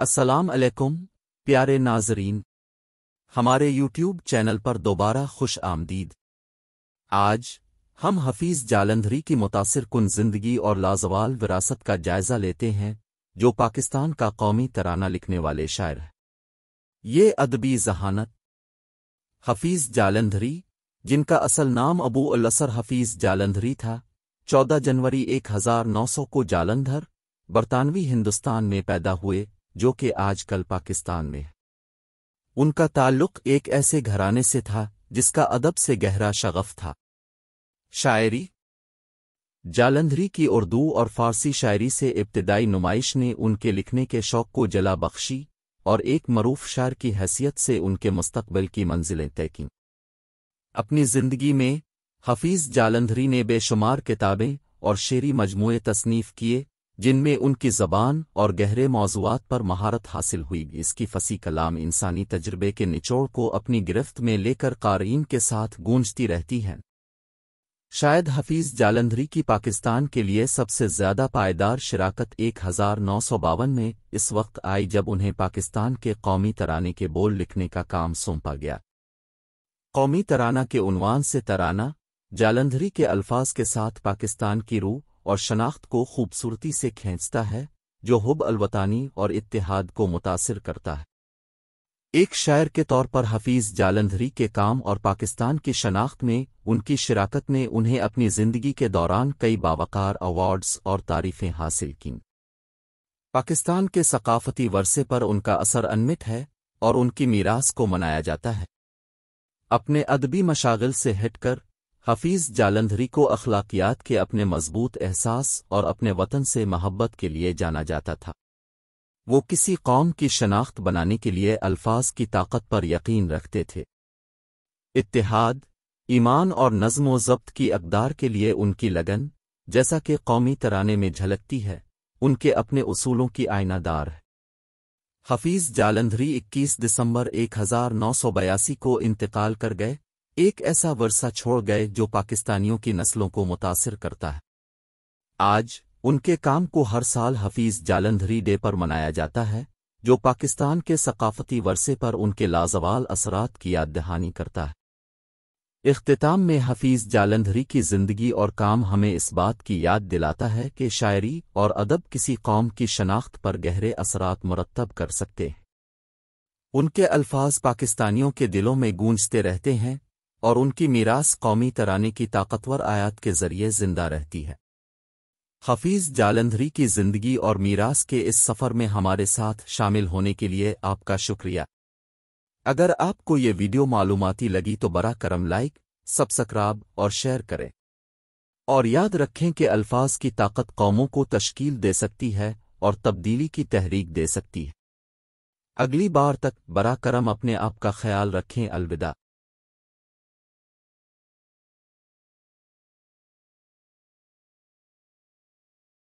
असलम प्यारे नाजरीन हमारे यूट्यूब चैनल पर दोबारा खुश आमदीद आज हम हफीज़ जालंधरी की मुतासर कन जिंदगी और लाजवाल विरासत का जायज़ा लेते हैं जो पाकिस्तान का कौमी तराना लिखने वाले शायर है ये अदबी जहानत हफीज़ जालंधरी जिनका असल नाम अबू अलसर हफीज़ जालंधरी था चौदह जनवरी एक हजार नौ सौ को जालंधर बरतानवी हिंदुस्तान में पैदा हुए जो कि आजकल पाकिस्तान में है उनका ताल्लुक एक ऐसे घराने से था जिसका अदब से गहरा शगफ था शायरी जालंधरी की उर्दू और फारसी शायरी से इब्तदाई नुमाइश ने उनके लिखने के शौक को जला बख्शी और एक मरूफ शायर की हैसियत से उनके मुस्तबिल की मंजिलें तय कीं अपनी जिंदगी में हफीज़ जालंधरी ने बेशुमार किताबें और शेरी मजमू तसनीफ़ किए जिनमें उनकी जबान और गहरे मौजूद पर महारत हासिल हुई इसकी फसी कलाम इंसानी तजर्बे के निचोड़ को अपनी गिरफ्त में लेकर कारीन के साथ गूंजती रहती हैं शायद हफीज जालंधरी की पाकिस्तान के लिए सबसे ज्यादा पायदार शराकत एक हजार नौ सौ बावन में इस वक्त आई जब उन्हें पाकिस्तान के कौमी तराने के बोल लिखने का काम सौंपा गया कौमी तराना के उनवान से तराना जालंधरी के अल्फाज के साथ पाकिस्तान की रूह और शनाख्त को खूबसूरती से खींचता है जो हुब अलवतानी और इत्तेहाद को मुतासर करता है एक शायर के तौर पर हफीज़ जालंधरी के काम और पाकिस्तान की शनाख्त में उनकी शराकत ने उन्हें अपनी ज़िंदगी के दौरान कई बावकार अवार्ड्स और तारीफ़ें हासिल की पाकिस्तान के सकाफती वर्से पर उनका असर अनमित है और उनकी मीरास को मनाया जाता है अपने अदबी मशागल से हटकर हफीज़ जालंधरी को अखलाकियात के अपने मजबूत एहसास और अपने वतन से मोहब्बत के लिए जाना जाता था वो किसी कौम की शनाख्त बनाने के लिए अल्फाज की ताकत पर यकीन रखते थे इतिहाद ईमान और नज्म व जब्त की अकदार के लिए उनकी लगन जैसा कि कौमी तराने में झलकती है उनके अपने उसूलों की आयनादार है हफीज़ जालंधरी 21 दिसंबर 1982 को इंतकाल कर गए एक ऐसा वर्षा छोड़ गए जो पाकिस्तानियों की नस्लों को मुतासर करता है आज उनके काम को हर साल हफीज जालंधरी डे पर मनाया जाता है जो पाकिस्तान के सकाफती वर्षे पर उनके लाजवाल असरात की याद दहानी करता है अख्ताम में हफीज जालंधरी की जिंदगी और काम हमें इस बात की याद दिलाता है कि शायरी और अदब किसी कौम की शनाख्त पर गहरे असरात मुरतब कर सकते हैं उनके अल्फाज पाकिस्तानियों के दिलों में गूंजते रहते हैं और उनकी मीरास कौमी तराने की ताकतवर आयात के जरिए जिंदा रहती है हफीज जालंधरी की जिंदगी और मीरास के इस सफ़र में हमारे साथ शामिल होने के लिए आपका शुक्रिया अगर आपको ये वीडियो मालूमती लगी तो बरा करम लाइक सब्सक्राइब और शेयर करें और याद रखें कि अल्फाज की ताकत कौमों को तश्कील दे सकती है और तब्दीली की तहरीक दे सकती है अगली बार तक बरा करम अपने आप का ख्याल रखें अलविदा